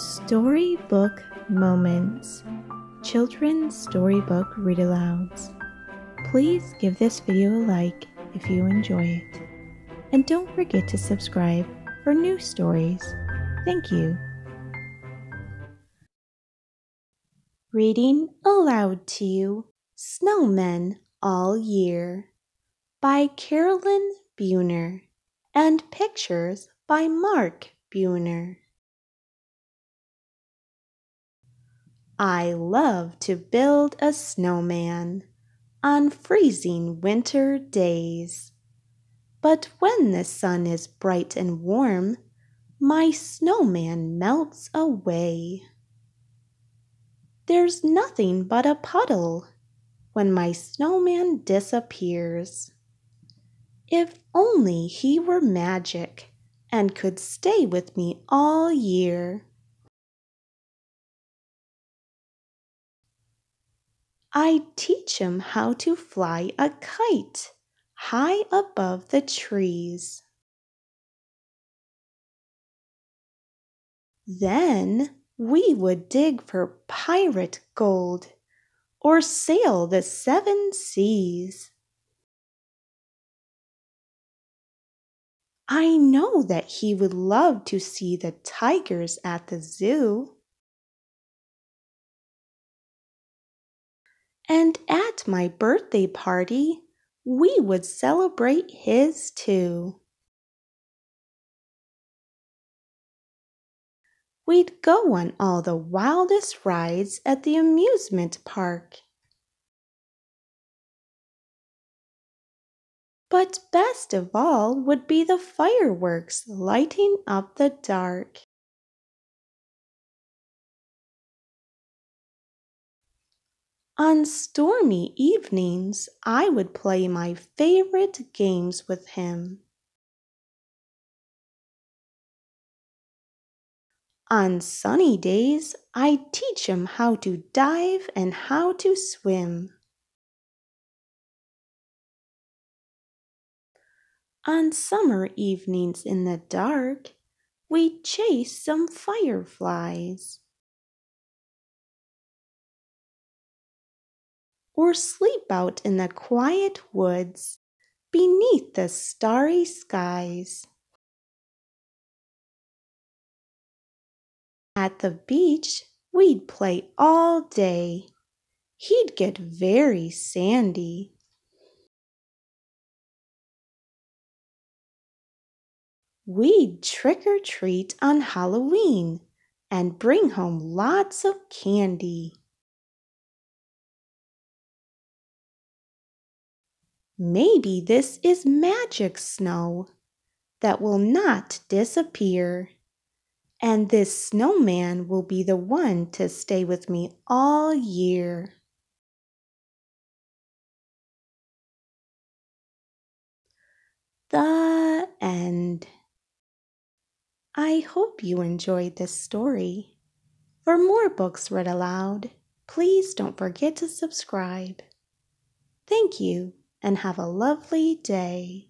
Storybook Moments Children's Storybook Read Alouds. Please give this video a like if you enjoy it. And don't forget to subscribe for new stories. Thank you. Reading Aloud to You Snowmen All Year by Carolyn Buhner and pictures by Mark Buhner. I love to build a snowman on freezing winter days. But when the sun is bright and warm, my snowman melts away. There's nothing but a puddle when my snowman disappears. If only he were magic and could stay with me all year. I teach him how to fly a kite high above the trees. Then we would dig for pirate gold or sail the seven seas. I know that he would love to see the tigers at the zoo. And at my birthday party, we would celebrate his too. We'd go on all the wildest rides at the amusement park. But best of all would be the fireworks lighting up the dark. On stormy evenings, I would play my favorite games with him. On sunny days, I teach him how to dive and how to swim. On summer evenings in the dark, we chase some fireflies. or sleep out in the quiet woods beneath the starry skies. At the beach, we'd play all day. He'd get very sandy. We'd trick or treat on Halloween and bring home lots of candy. Maybe this is magic snow that will not disappear. And this snowman will be the one to stay with me all year. The end. I hope you enjoyed this story. For more books read aloud, please don't forget to subscribe. Thank you and have a lovely day.